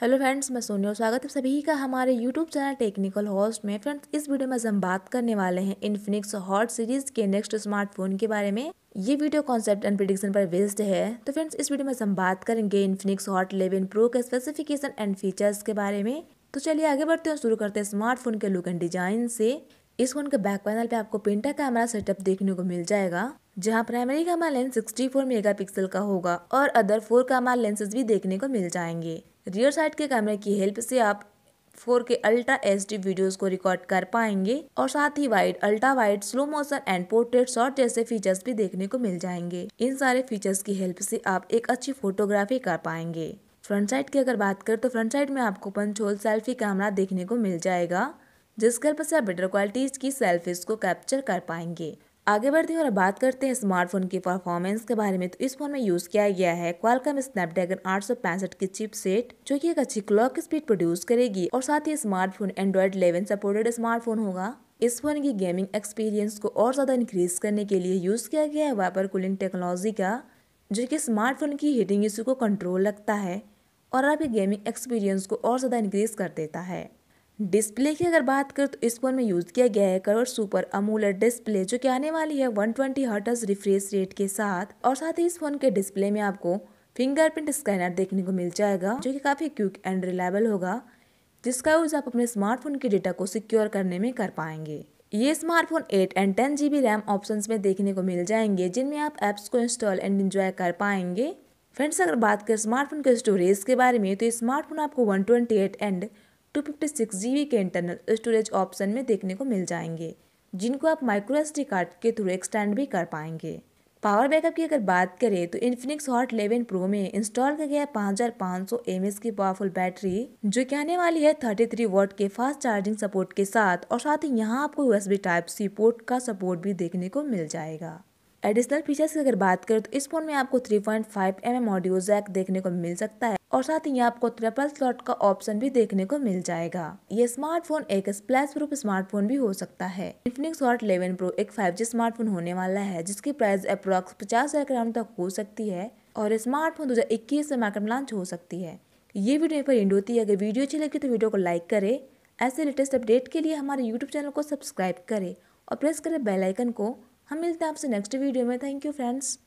hello friends मैं सोनिया स्वागत है सभी का हमारे यूट्यूब चैनल टेक्निकल हॉस्ट में फ्रेंड्स इस वीडियो में हम बात करने वाले हैं इन्फिनिक्स हॉट सीरीज के नेक्स्ट स्मार्टफोन के बारे में ये वीडियो कॉन्सेप्ट एंड प्रिडिक्शन पर बेस्ड है तो फ्रेंड्स इस वीडियो में हम बात करेंगे इन्फिनिक्स हॉट इलेवन प्रो के स्पेसिफिकेशन एंड फीचर्स के बारे में तो चलिए आगे बढ़ते हैं शुरू करते हैं स्मार्टफोन के लुक एंड डिजाइन से इस फोन के बैक पैनल पे आपको पिंटा कैमरा सेटअप देखने को मिल जाएगा जहाँ primary lens sixty lens 64 megapixel का होगा और अदर फोर कैमरा लेंसेज भी देखने को मिल जाएंगे रियर साइड के कैमरे की हेल्प से आप फोर के अल्ट्रा एच डी वीडियोज को रिकॉर्ड कर पाएंगे और साथ ही wide ultra wide slow motion and portrait shot जैसे फीचर्स भी देखने को मिल जाएंगे इन सारे फीचर्स की हेल्प से आप एक अच्छी फोटोग्राफी कर पाएंगे फ्रंट साइड की अगर बात करें तो फ्रंट साइड में आपको पंचोल सेल्फी कैमरा देखने को मिल जाएगा जिसके हेल्प से आप बेटर क्वालिटीज की सेल्फीज को कैप्चर कर पाएंगे आगे बढ़ते हैं और बात करते हैं स्मार्टफोन की परफॉर्मेंस के बारे में तो इस फोन में यूज़ किया गया है क्वालकम स्नैपड्रैगन आठ की चिप सेट जो कि एक अच्छी क्लॉक स्पीड प्रोड्यूस करेगी और साथ ही स्मार्टफोन एंड्रॉयड 11 सपोर्टेड स्मार्टफोन होगा इस फोन की गेमिंग एक्सपीरियंस को और ज़्यादा इंक्रीज करने के लिए यूज़ किया गया है वाइपर कूलिंग टेक्नोलॉजी का जो की स्मार्टफोन की हीटिंग इशू को कंट्रोल रखता है और आपके गेमिंग एक्सपीरियंस को और ज़्यादा इंक्रीज कर देता है डिस्प्ले की अगर बात करें तो इस फोन में यूज़ किया गया है करोड़ सुपर अमूलर डिस्प्ले जो कि आने वाली है 120 ट्वेंटी रिफ्रेश रेट के साथ और साथ ही इस फोन के डिस्प्ले में आपको फिंगरप्रिंट स्कैनर देखने को मिल जाएगा जो कि काफ़ी क्विक एंड रिलायबल होगा जिसका यूज आप अपने स्मार्टफोन के डेटा को सिक्योर करने में कर पाएंगे ये smartphone 8 and 10 GB RAM options में देखने को मिल जाएंगे जिनमें आप एप्स को इंस्टॉल एंड एंजॉय कर पाएंगे फ्रेंड्स अगर बात करें स्मार्टफोन के स्टोरेज के बारे में तो ये स्मार्टफोन आपको 128 and two fifty six G B के इंटरनल स्टोरेज ऑप्शन में देखने को मिल जाएंगे जिनको आप माइक्रो एस कार्ड के थ्रू एक्सटेंड भी कर पाएंगे पावर बैकअप की अगर बात करें तो इन्फिनिक्स हॉट इलेवन प्रो में इंस्टॉल किया गया पाँच एम एस की पावरफुल बैटरी जो कि आने वाली है 33 वॉट के फास्ट चार्जिंग सपोर्ट के साथ और साथ ही यहाँ आपको यूएसबी टाइप सी पोर्ट का सपोर्ट भी देखने को मिल जाएगा एडिशनल फीचर्स की अगर बात करें तो इस फोन में आपको three point five M M audio jack देखने को मिल सकता है और साथ ही आपको ट्रिपल स्लॉट का ऑप्शन भी देखने को मिल जाएगा ये स्मार्टफोन एक स्प्लैश प्रूफ स्मार्टफोन भी हो सकता है इन्फिनिक्स हॉट इलेवन प्रो एक फाइव जी स्मार्टफोन होने वाला है जिसकी प्राइस अप्रोक्स पचास हजार ग्राम तक हो सकती है और स्मार्टफोन दो हजार इक्कीस मार्केट में लॉन्च हो सकती है ये वीडियो पर इंड होती है अगर वीडियो अच्छी लगी तो वीडियो को लाइक करें ऐसे लेटेस्ट अपडेट के लिए हमारे यूट्यूब चैनल को सब्सक्राइब करें और प्रेस करें बेलाइकन को हम मिलते हैं आपसे नेक्स्ट वीडियो में थैंक यू फ्रेंड्स